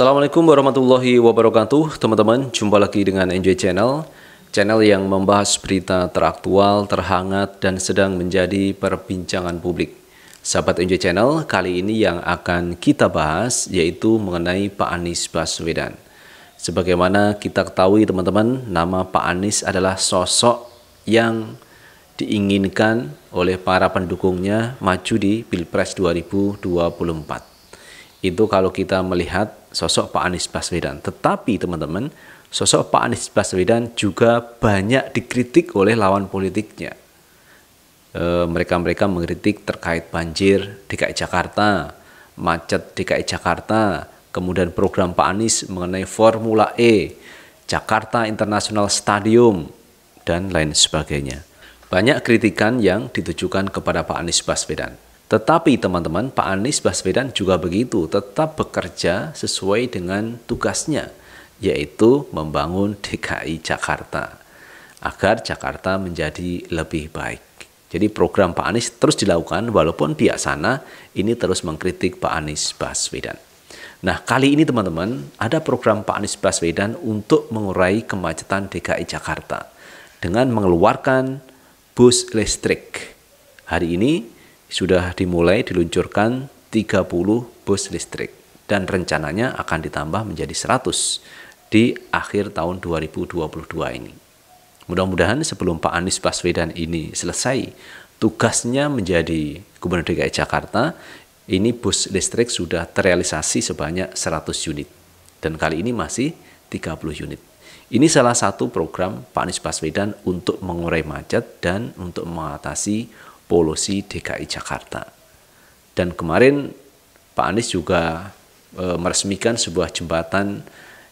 Assalamualaikum warahmatullahi wabarakatuh Teman-teman, jumpa lagi dengan NJ Channel Channel yang membahas berita teraktual, terhangat, dan sedang menjadi perbincangan publik Sahabat NJ Channel, kali ini yang akan kita bahas yaitu mengenai Pak Anies Baswedan Sebagaimana kita ketahui teman-teman, nama Pak Anies adalah sosok yang diinginkan oleh para pendukungnya maju di Pilpres 2024 itu kalau kita melihat sosok Pak Anies Baswedan. Tetapi teman-teman, sosok Pak Anies Baswedan juga banyak dikritik oleh lawan politiknya. Eh, mereka-mereka mengkritik terkait banjir DKI Jakarta, macet DKI Jakarta, kemudian program Pak Anies mengenai Formula E, Jakarta International Stadium, dan lain sebagainya. Banyak kritikan yang ditujukan kepada Pak Anies Baswedan. Tetapi teman-teman, Pak Anies Baswedan juga begitu, tetap bekerja sesuai dengan tugasnya, yaitu membangun DKI Jakarta agar Jakarta menjadi lebih baik. Jadi program Pak Anies terus dilakukan walaupun pihak sana ini terus mengkritik Pak Anies Baswedan. Nah, kali ini teman-teman, ada program Pak Anies Baswedan untuk mengurai kemacetan DKI Jakarta dengan mengeluarkan bus listrik. Hari ini sudah dimulai diluncurkan 30 bus listrik dan rencananya akan ditambah menjadi 100 di akhir tahun 2022 ini. Mudah-mudahan sebelum Pak Anies Baswedan ini selesai tugasnya menjadi Gubernur DKI Jakarta, ini bus listrik sudah terrealisasi sebanyak 100 unit dan kali ini masih 30 unit. Ini salah satu program Pak Anies Baswedan untuk mengurai macet dan untuk mengatasi polusi DKI Jakarta. Dan kemarin Pak Anies juga e, meresmikan sebuah jembatan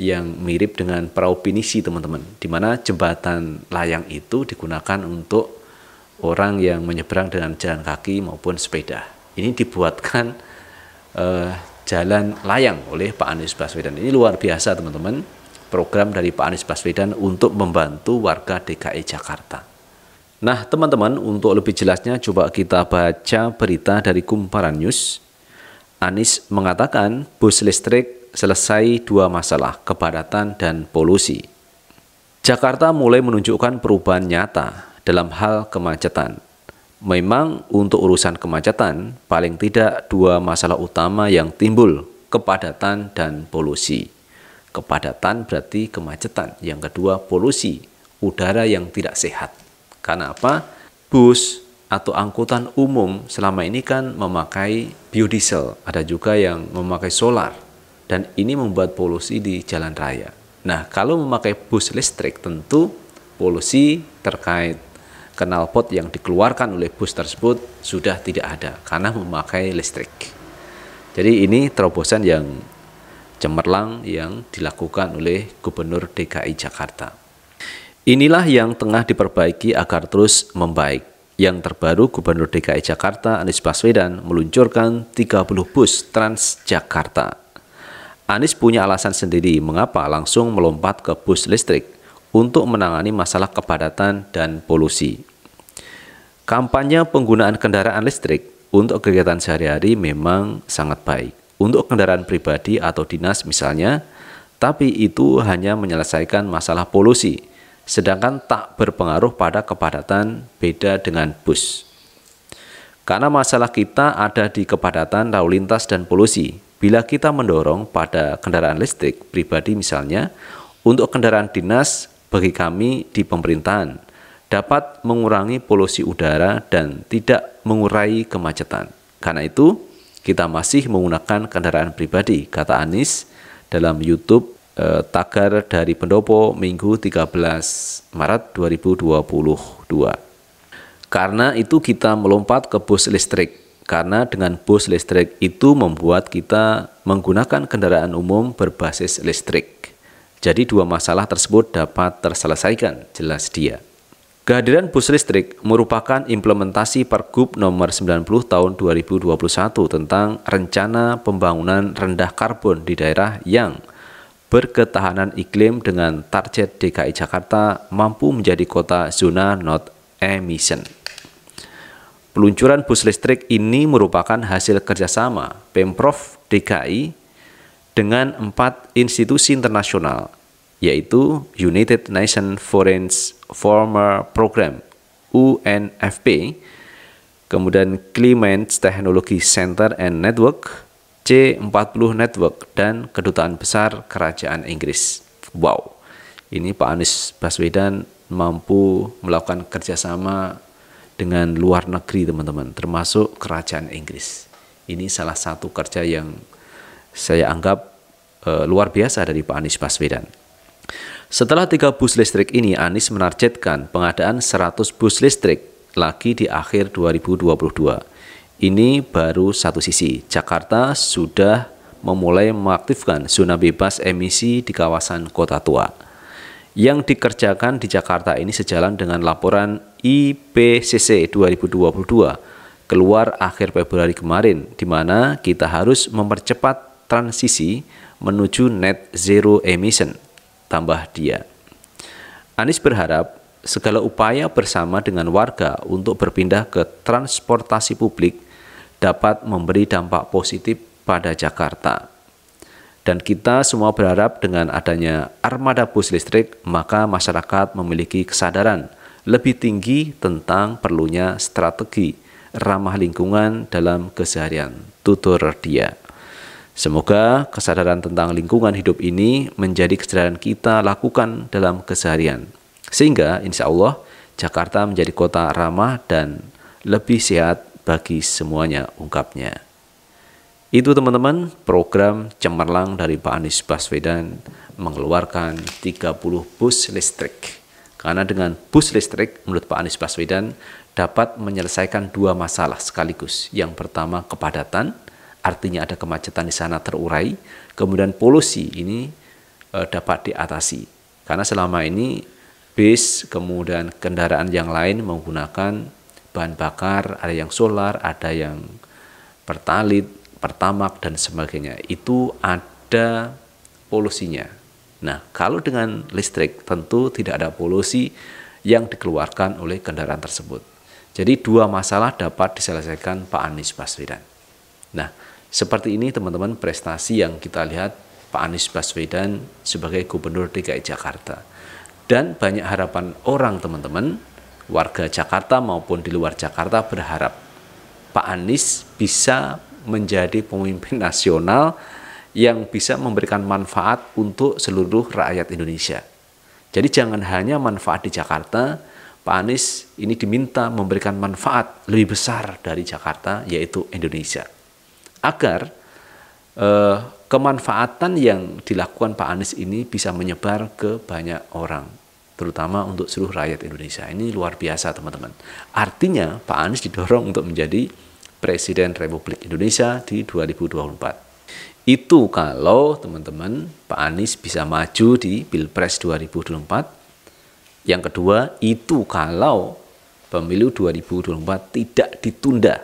yang mirip dengan perahu pinisi teman-teman, di mana jembatan layang itu digunakan untuk orang yang menyeberang dengan jalan kaki maupun sepeda. Ini dibuatkan e, jalan layang oleh Pak Anies Baswedan. Ini luar biasa teman-teman, program dari Pak Anies Baswedan untuk membantu warga DKI Jakarta. Nah, teman-teman, untuk lebih jelasnya coba kita baca berita dari Kumparan News. Anies mengatakan bus listrik selesai dua masalah, kepadatan dan polusi. Jakarta mulai menunjukkan perubahan nyata dalam hal kemacetan. Memang untuk urusan kemacetan, paling tidak dua masalah utama yang timbul, kepadatan dan polusi. Kepadatan berarti kemacetan, yang kedua polusi, udara yang tidak sehat. Karena apa? Bus atau angkutan umum selama ini kan memakai biodiesel, ada juga yang memakai solar, dan ini membuat polusi di jalan raya. Nah, kalau memakai bus listrik, tentu polusi terkait knalpot yang dikeluarkan oleh bus tersebut sudah tidak ada karena memakai listrik. Jadi, ini terobosan yang cemerlang yang dilakukan oleh Gubernur DKI Jakarta. Inilah yang tengah diperbaiki agar terus membaik. Yang terbaru, Gubernur DKI Jakarta Anies Baswedan meluncurkan 30 bus Transjakarta. Anies punya alasan sendiri mengapa langsung melompat ke bus listrik untuk menangani masalah kepadatan dan polusi. Kampanye penggunaan kendaraan listrik untuk kegiatan sehari-hari memang sangat baik. Untuk kendaraan pribadi atau dinas misalnya, tapi itu hanya menyelesaikan masalah polusi sedangkan tak berpengaruh pada kepadatan beda dengan bus. Karena masalah kita ada di kepadatan lalu lintas dan polusi. Bila kita mendorong pada kendaraan listrik pribadi misalnya, untuk kendaraan dinas bagi kami di pemerintahan dapat mengurangi polusi udara dan tidak mengurai kemacetan. Karena itu, kita masih menggunakan kendaraan pribadi, kata Anies dalam YouTube eh, tagar dari pendopo Minggu 13 Maret 2022. Karena itu kita melompat ke bus listrik. Karena dengan bus listrik itu membuat kita menggunakan kendaraan umum berbasis listrik. Jadi dua masalah tersebut dapat terselesaikan, jelas dia. Kehadiran bus listrik merupakan implementasi Pergub nomor 90 tahun 2021 tentang rencana pembangunan rendah karbon di daerah yang berketahanan iklim dengan target DKI Jakarta mampu menjadi kota zona not emission. Peluncuran bus listrik ini merupakan hasil kerjasama Pemprov DKI dengan empat institusi internasional, yaitu United Nations Foreign Former Program UNFP, kemudian Climate Technology Center and Network, C40 Network dan Kedutaan Besar Kerajaan Inggris. Wow, ini Pak Anies Baswedan mampu melakukan kerjasama dengan luar negeri teman-teman, termasuk Kerajaan Inggris. Ini salah satu kerja yang saya anggap e, luar biasa dari Pak Anies Baswedan. Setelah tiga bus listrik ini, Anies menargetkan pengadaan 100 bus listrik lagi di akhir 2022. Ini baru satu sisi. Jakarta sudah memulai mengaktifkan zona bebas emisi di kawasan kota tua. Yang dikerjakan di Jakarta ini sejalan dengan laporan IPCC 2022 keluar akhir Februari kemarin, di mana kita harus mempercepat transisi menuju net zero emission, tambah dia. Anies berharap segala upaya bersama dengan warga untuk berpindah ke transportasi publik dapat memberi dampak positif pada Jakarta. Dan kita semua berharap dengan adanya armada bus listrik, maka masyarakat memiliki kesadaran lebih tinggi tentang perlunya strategi ramah lingkungan dalam keseharian. Tutur dia. Semoga kesadaran tentang lingkungan hidup ini menjadi kesadaran kita lakukan dalam keseharian. Sehingga insya Allah Jakarta menjadi kota ramah dan lebih sehat bagi semuanya, ungkapnya. Itu teman-teman program cemerlang dari Pak Anies Baswedan mengeluarkan 30 bus listrik. Karena dengan bus listrik menurut Pak Anies Baswedan dapat menyelesaikan dua masalah sekaligus. Yang pertama kepadatan, artinya ada kemacetan di sana terurai. Kemudian polusi ini eh, dapat diatasi. Karena selama ini bis kemudian kendaraan yang lain menggunakan bahan bakar, ada yang solar, ada yang pertalit, pertamak dan sebagainya. Itu ada polusinya. Nah, kalau dengan listrik tentu tidak ada polusi yang dikeluarkan oleh kendaraan tersebut. Jadi dua masalah dapat diselesaikan Pak Anies Baswedan. Nah, seperti ini teman-teman prestasi yang kita lihat Pak Anies Baswedan sebagai Gubernur DKI Jakarta. Dan banyak harapan orang teman-teman warga Jakarta maupun di luar Jakarta berharap Pak Anies bisa menjadi pemimpin nasional yang bisa memberikan manfaat untuk seluruh rakyat Indonesia. Jadi jangan hanya manfaat di Jakarta, Pak Anies ini diminta memberikan manfaat lebih besar dari Jakarta yaitu Indonesia. Agar eh, kemanfaatan yang dilakukan Pak Anies ini bisa menyebar ke banyak orang terutama untuk seluruh rakyat Indonesia. Ini luar biasa teman-teman. Artinya Pak Anies didorong untuk menjadi Presiden Republik Indonesia di 2024. Itu kalau teman-teman Pak Anies bisa maju di Pilpres 2024. Yang kedua, itu kalau pemilu 2024 tidak ditunda.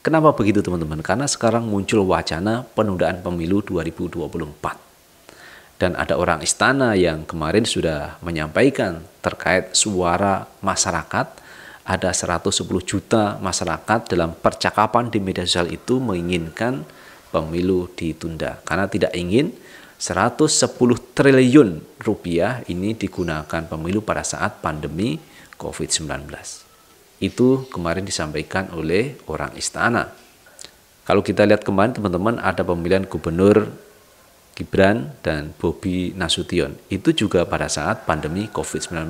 Kenapa begitu teman-teman? Karena sekarang muncul wacana penundaan pemilu 2024 dan ada orang istana yang kemarin sudah menyampaikan terkait suara masyarakat ada 110 juta masyarakat dalam percakapan di media sosial itu menginginkan pemilu ditunda karena tidak ingin 110 triliun rupiah ini digunakan pemilu pada saat pandemi COVID-19. Itu kemarin disampaikan oleh orang istana. Kalau kita lihat kemarin teman-teman ada pemilihan gubernur Gibran dan Bobi Nasution. Itu juga pada saat pandemi COVID-19.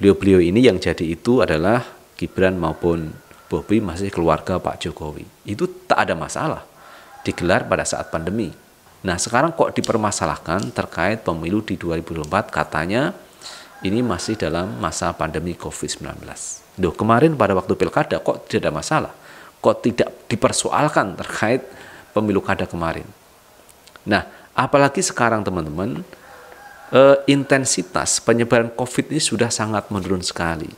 Beliau-beliau ini yang jadi itu adalah Gibran maupun Bobi masih keluarga Pak Jokowi. Itu tak ada masalah. Digelar pada saat pandemi. Nah sekarang kok dipermasalahkan terkait pemilu di 2024 katanya ini masih dalam masa pandemi COVID-19. Loh kemarin pada waktu pilkada kok tidak ada masalah? Kok tidak dipersoalkan terkait pemilu kada kemarin? Nah, apalagi sekarang teman-teman, eh, intensitas penyebaran COVID ini sudah sangat menurun sekali.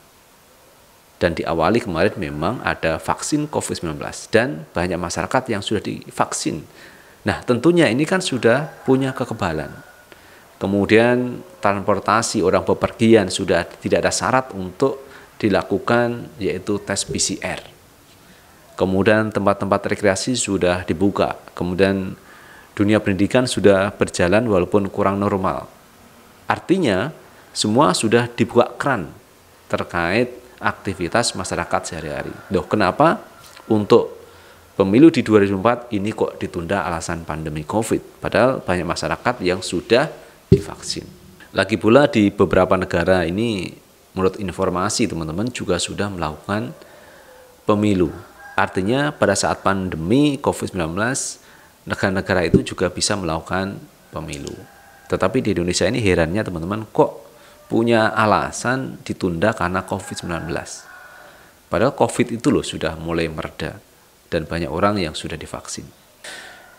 Dan diawali kemarin memang ada vaksin COVID-19 dan banyak masyarakat yang sudah divaksin. Nah, tentunya ini kan sudah punya kekebalan. Kemudian transportasi orang bepergian sudah tidak ada syarat untuk dilakukan yaitu tes PCR. Kemudian tempat-tempat rekreasi sudah dibuka. Kemudian dunia pendidikan sudah berjalan walaupun kurang normal. Artinya, semua sudah dibuka keran terkait aktivitas masyarakat sehari-hari. Loh, kenapa untuk pemilu di 2004 ini kok ditunda alasan pandemi COVID? Padahal banyak masyarakat yang sudah divaksin. Lagi pula di beberapa negara ini menurut informasi teman-teman juga sudah melakukan pemilu. Artinya pada saat pandemi COVID-19 negara-negara itu juga bisa melakukan pemilu. Tetapi di Indonesia ini herannya teman-teman kok punya alasan ditunda karena COVID-19. Padahal COVID itu loh sudah mulai mereda dan banyak orang yang sudah divaksin.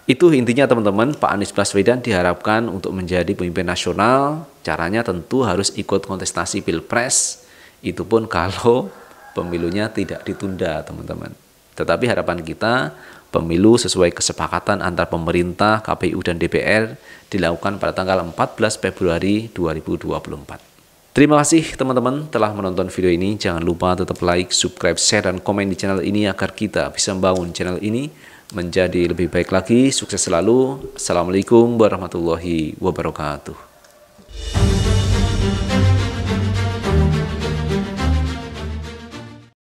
Itu intinya teman-teman, Pak Anies Baswedan diharapkan untuk menjadi pemimpin nasional, caranya tentu harus ikut kontestasi Pilpres, itu pun kalau pemilunya tidak ditunda teman-teman. Tetapi harapan kita pemilu sesuai kesepakatan antar pemerintah, KPU, dan DPR dilakukan pada tanggal 14 Februari 2024. Terima kasih teman-teman telah menonton video ini. Jangan lupa tetap like, subscribe, share, dan komen di channel ini agar kita bisa membangun channel ini menjadi lebih baik lagi. Sukses selalu. Assalamualaikum warahmatullahi wabarakatuh.